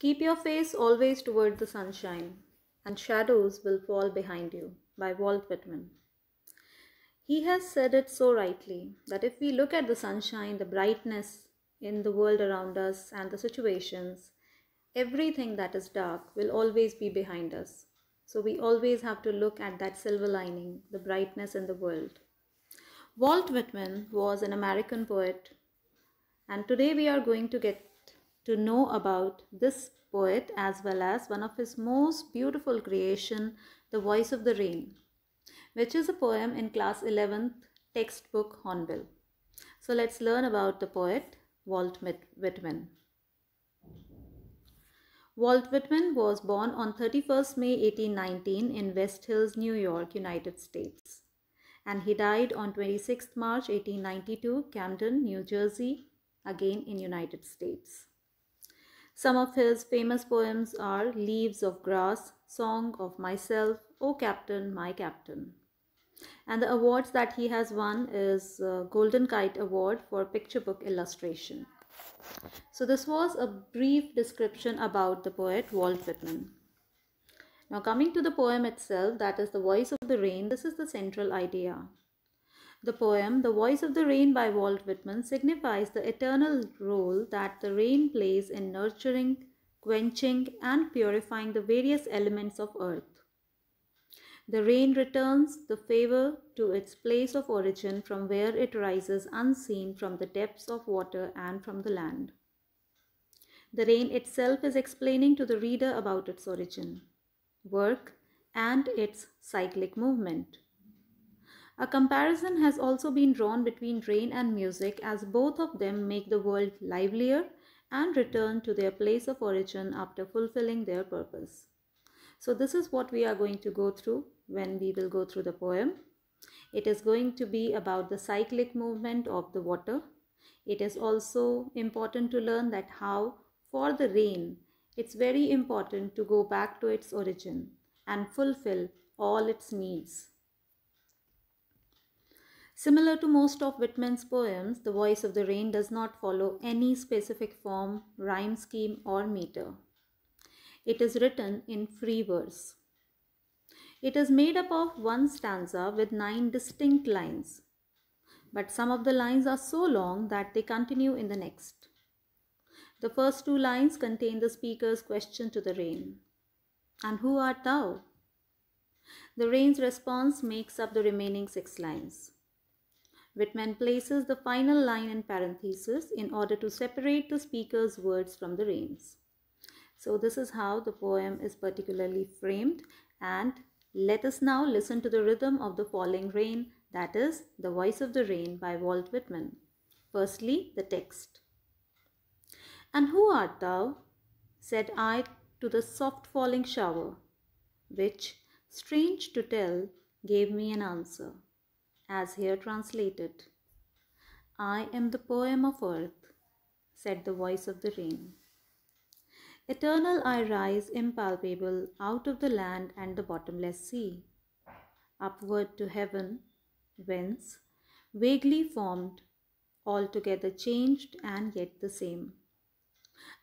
Keep your face always toward the sunshine, and shadows will fall behind you by Walt Whitman. He has said it so rightly that if we look at the sunshine, the brightness in the world around us, and the situations, everything that is dark will always be behind us. So we always have to look at that silver lining, the brightness in the world. Walt Whitman was an American poet, and today we are going to get to know about this poet as well as one of his most beautiful creation, The Voice of the Rain, which is a poem in class 11th textbook Hornbill. So let's learn about the poet Walt Whitman. Walt Whitman was born on 31st May 1819 in West Hills, New York, United States. And he died on 26th March 1892, Camden, New Jersey, again in United States. Some of his famous poems are Leaves of Grass, Song of Myself, O Captain, My Captain. And the awards that he has won is uh, Golden Kite Award for Picture Book Illustration. So this was a brief description about the poet Walt Whitman. Now coming to the poem itself, that is the voice of the rain, this is the central idea. The poem The Voice of the Rain by Walt Whitman signifies the eternal role that the rain plays in nurturing, quenching, and purifying the various elements of earth. The rain returns the favor to its place of origin from where it rises unseen from the depths of water and from the land. The rain itself is explaining to the reader about its origin, work, and its cyclic movement. A comparison has also been drawn between rain and music as both of them make the world livelier and return to their place of origin after fulfilling their purpose. So this is what we are going to go through when we will go through the poem. It is going to be about the cyclic movement of the water. It is also important to learn that how for the rain, it's very important to go back to its origin and fulfill all its needs. Similar to most of Whitman's poems, The Voice of the Rain does not follow any specific form, rhyme scheme, or meter. It is written in free verse. It is made up of one stanza with nine distinct lines, but some of the lines are so long that they continue in the next. The first two lines contain the speaker's question to the rain And who art thou? The rain's response makes up the remaining six lines. Whitman places the final line in parentheses in order to separate the speaker's words from the rains. So this is how the poem is particularly framed and let us now listen to the rhythm of the falling rain that is The Voice of the Rain by Walt Whitman. Firstly, the text. And who art thou? said I to the soft falling shower, which, strange to tell, gave me an answer as here translated. I am the poem of earth, said the voice of the rain. Eternal I rise impalpable out of the land and the bottomless sea, upward to heaven, whence, vaguely formed, altogether changed and yet the same.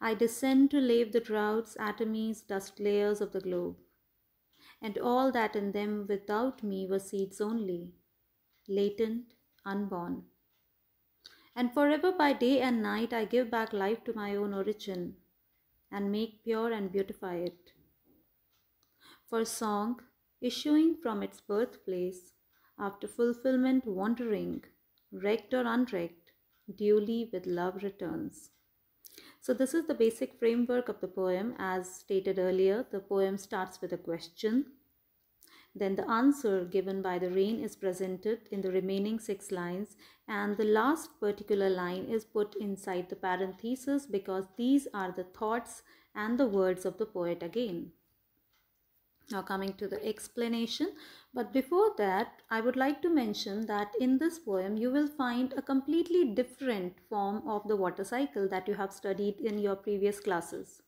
I descend to lave the droughts, atomies, dust layers of the globe, and all that in them without me were seeds only latent, unborn. And forever by day and night I give back life to my own origin and make pure and beautify it. For song, issuing from its birthplace, after fulfillment wandering, wrecked or unwrecked, duly with love returns. So, this is the basic framework of the poem. As stated earlier, the poem starts with a question then the answer given by the rain is presented in the remaining six lines and the last particular line is put inside the parenthesis because these are the thoughts and the words of the poet again. Now coming to the explanation, but before that I would like to mention that in this poem you will find a completely different form of the water cycle that you have studied in your previous classes.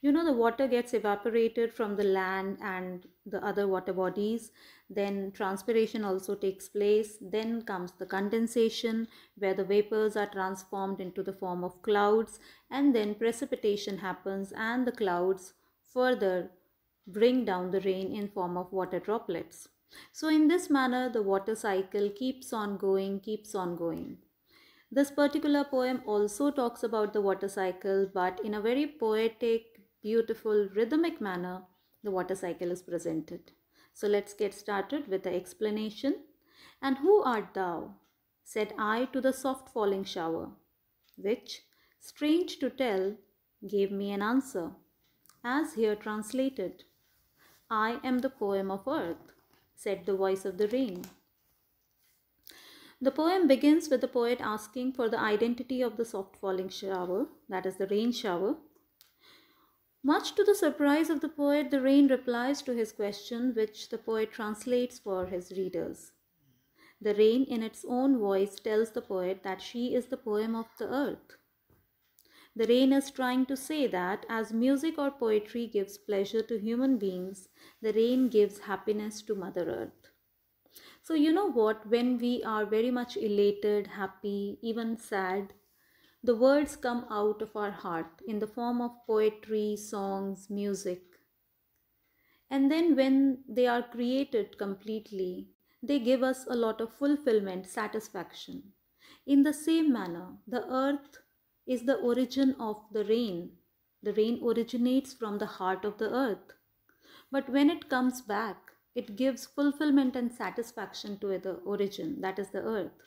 You know, the water gets evaporated from the land and the other water bodies, then transpiration also takes place, then comes the condensation where the vapors are transformed into the form of clouds, and then precipitation happens and the clouds further bring down the rain in form of water droplets. So in this manner, the water cycle keeps on going, keeps on going. This particular poem also talks about the water cycle, but in a very poetic, beautiful, rhythmic manner, the water cycle is presented. So let's get started with the explanation. And who art thou? said I to the soft falling shower, which, strange to tell, gave me an answer, as here translated. I am the poem of earth, said the voice of the rain. The poem begins with the poet asking for the identity of the soft falling shower, that is the rain shower. Much to the surprise of the poet, the rain replies to his question, which the poet translates for his readers. The rain, in its own voice, tells the poet that she is the poem of the earth. The rain is trying to say that as music or poetry gives pleasure to human beings, the rain gives happiness to Mother Earth. So, you know what? When we are very much elated, happy, even sad, the words come out of our heart in the form of poetry, songs, music. And then, when they are created completely, they give us a lot of fulfillment, satisfaction. In the same manner, the earth is the origin of the rain. The rain originates from the heart of the earth. But when it comes back, it gives fulfillment and satisfaction to the origin, that is the earth.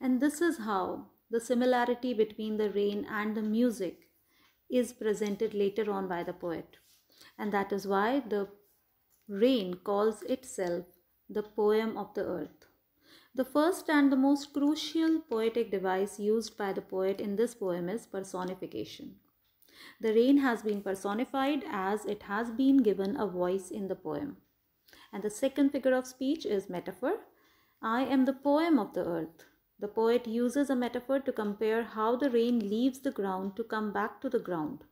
And this is how the similarity between the rain and the music is presented later on by the poet. And that is why the rain calls itself the poem of the earth. The first and the most crucial poetic device used by the poet in this poem is personification. The rain has been personified as it has been given a voice in the poem. And the second figure of speech is metaphor. I am the poem of the earth. The poet uses a metaphor to compare how the rain leaves the ground to come back to the ground,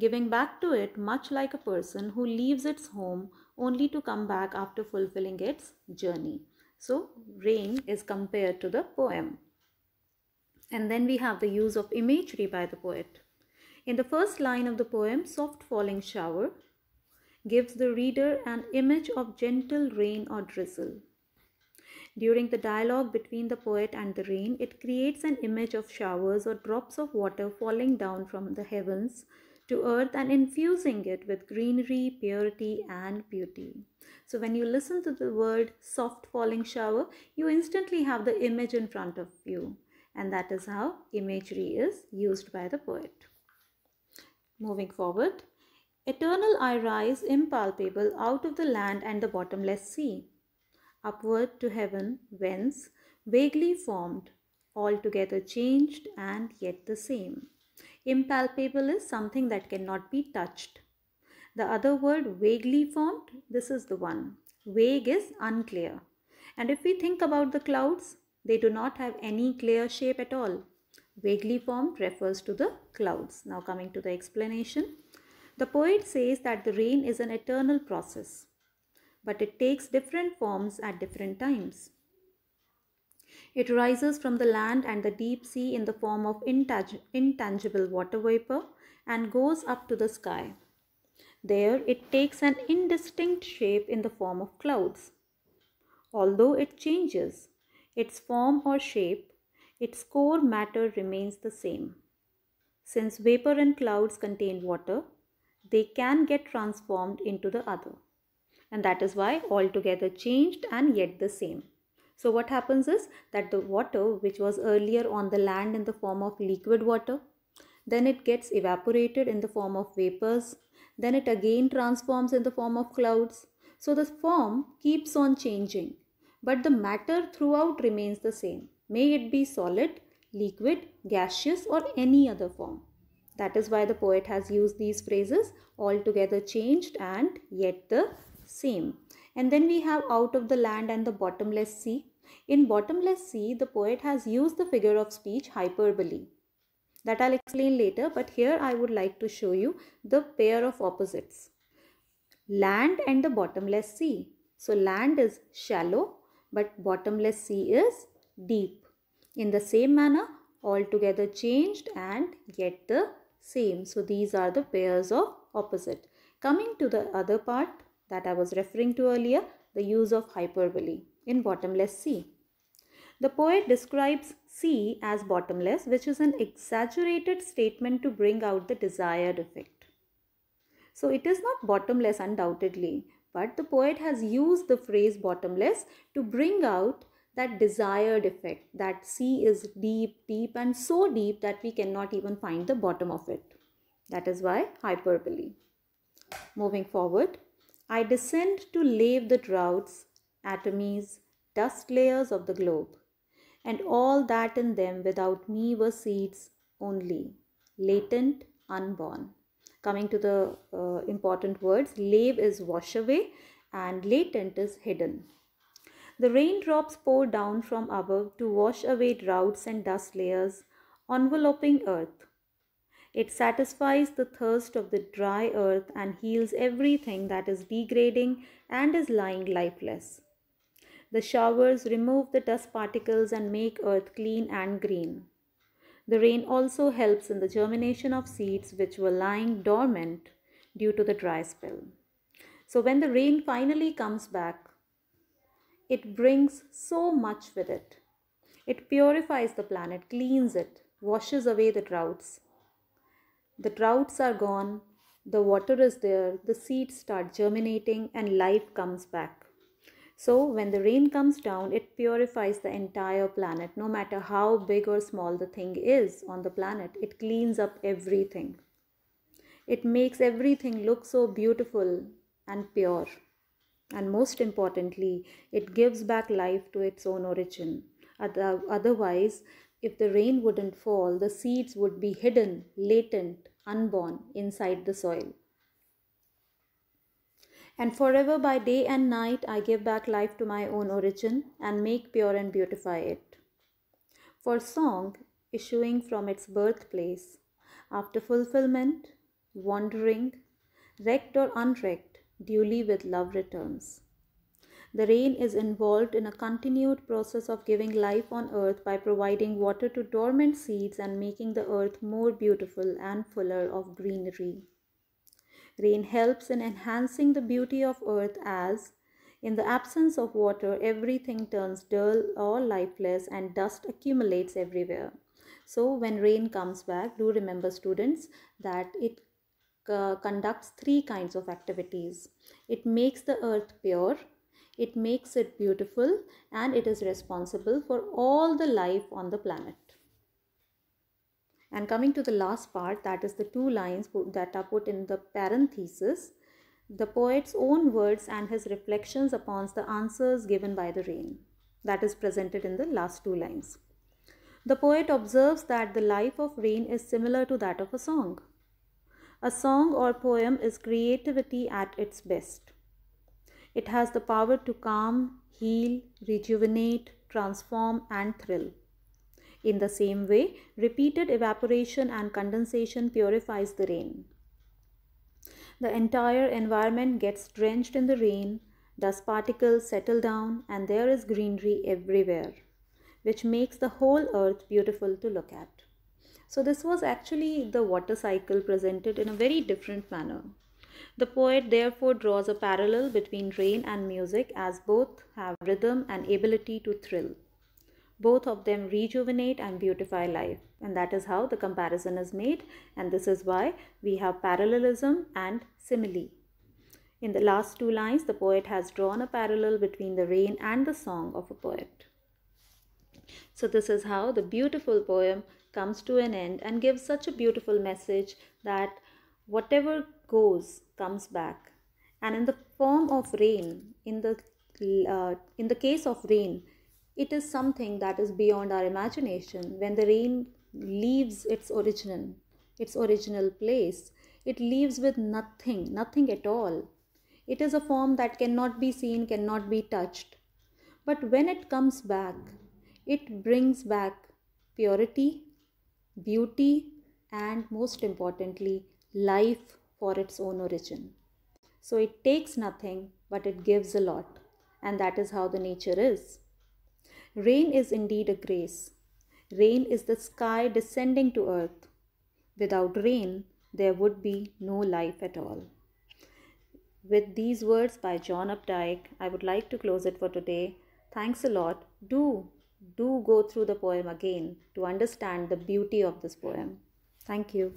giving back to it much like a person who leaves its home only to come back after fulfilling its journey. So, rain is compared to the poem. And then we have the use of imagery by the poet. In the first line of the poem, Soft Falling Shower, gives the reader an image of gentle rain or drizzle. During the dialogue between the poet and the rain, it creates an image of showers or drops of water falling down from the heavens to earth and infusing it with greenery, purity, and beauty. So, when you listen to the word soft falling shower, you instantly have the image in front of you, and that is how imagery is used by the poet. Moving forward, Eternal I rise impalpable out of the land and the bottomless sea, upward to heaven, whence, vaguely formed, altogether changed and yet the same. Impalpable is something that cannot be touched. The other word, vaguely formed, this is the one. Vague is unclear. And if we think about the clouds, they do not have any clear shape at all. Vaguely formed refers to the clouds. Now coming to the explanation. The poet says that the rain is an eternal process, but it takes different forms at different times. It rises from the land and the deep sea in the form of intang- intangible water vapor and goes up to the sky. There, it takes an indistinct shape in the form of clouds. Although it changes its form or shape, its core matter remains the same. Since vapor and clouds contain water, they can get transformed into the other. And that is why altogether changed and yet the same. So what happens is that the water which was earlier on the land in the form of liquid water, then it gets evaporated in the form of vapors, then it again transforms in the form of clouds. So the form keeps on changing, but the matter throughout remains the same, may it be solid, liquid, gaseous or any other form. That is why the poet has used these phrases altogether changed and yet the same. And then we have out of the land and the bottomless sea. In bottomless sea, the poet has used the figure of speech hyperbole. That I'll explain later, but here I would like to show you the pair of opposites. Land and the bottomless sea. So land is shallow, but bottomless sea is deep. In the same manner, altogether changed and yet the same. So these are the pairs of opposite. Coming to the other part that I was referring to earlier, the use of hyperbole in bottomless sea. The poet describes sea as bottomless, which is an exaggerated statement to bring out the desired effect. So it is not bottomless undoubtedly, but the poet has used the phrase bottomless to bring out that desired effect that sea is deep deep and so deep that we cannot even find the bottom of it that is why hyperbole moving forward i descend to lave the droughts atomies dust layers of the globe and all that in them without me were seeds only latent unborn coming to the uh, important words lave is wash away and latent is hidden the raindrops pour down from above to wash away droughts and dust layers enveloping earth. It satisfies the thirst of the dry earth and heals everything that is degrading and is lying lifeless. The showers remove the dust particles and make earth clean and green. The rain also helps in the germination of seeds which were lying dormant due to the dry spell. So when the rain finally comes back, it brings so much with it. It purifies the planet, cleans it, washes away the droughts. The droughts are gone, the water is there, the seeds start germinating, and life comes back. So, when the rain comes down, it purifies the entire planet, no matter how big or small the thing is on the planet. It cleans up everything. It makes everything look so beautiful and pure. And most importantly, it gives back life to its own origin. Otherwise, if the rain wouldn't fall, the seeds would be hidden, latent, unborn inside the soil. And forever by day and night I give back life to my own origin and make pure and beautify it. For song, issuing from its birthplace, after fulfillment, wandering, wrecked or unwrecked, duly with love returns. The rain is involved in a continued process of giving life on earth by providing water to dormant seeds and making the earth more beautiful and fuller of greenery. Rain helps in enhancing the beauty of earth as, in the absence of water, everything turns dull or lifeless and dust accumulates everywhere. So, when rain comes back, do remember, students, that it uh, conducts three kinds of activities it makes the earth pure it makes it beautiful and it is responsible for all the life on the planet and coming to the last part that is the two lines that are put in the parenthesis the poet's own words and his reflections upon the answers given by the rain that is presented in the last two lines the poet observes that the life of rain is similar to that of a song a song or poem is creativity at its best. It has the power to calm, heal, rejuvenate, transform, and thrill. In the same way, repeated evaporation and condensation purifies the rain. The entire environment gets drenched in the rain, dust particles settle down, and there is greenery everywhere, which makes the whole earth beautiful to look at. So this was actually the water cycle presented in a very different manner. The poet therefore draws a parallel between rain and music as both have rhythm and ability to thrill. Both of them rejuvenate and beautify life and that is how the comparison is made and this is why we have parallelism and simile. In the last two lines, the poet has drawn a parallel between the rain and the song of a poet. So this is how the beautiful poem comes to an end and gives such a beautiful message that whatever goes comes back. And in the form of rain, in the uh, in the case of rain, it is something that is beyond our imagination. When the rain leaves its original its original place, it leaves with nothing, nothing at all. It is a form that cannot be seen, cannot be touched. But when it comes back, it brings back purity, beauty, and most importantly, life for its own origin. So it takes nothing, but it gives a lot, and that is how the nature is. Rain is indeed a grace. Rain is the sky descending to earth. Without rain, there would be no life at all. With these words by John Updike, I would like to close it for today. Thanks a lot. Do do go through the poem again to understand the beauty of this poem. Thank you.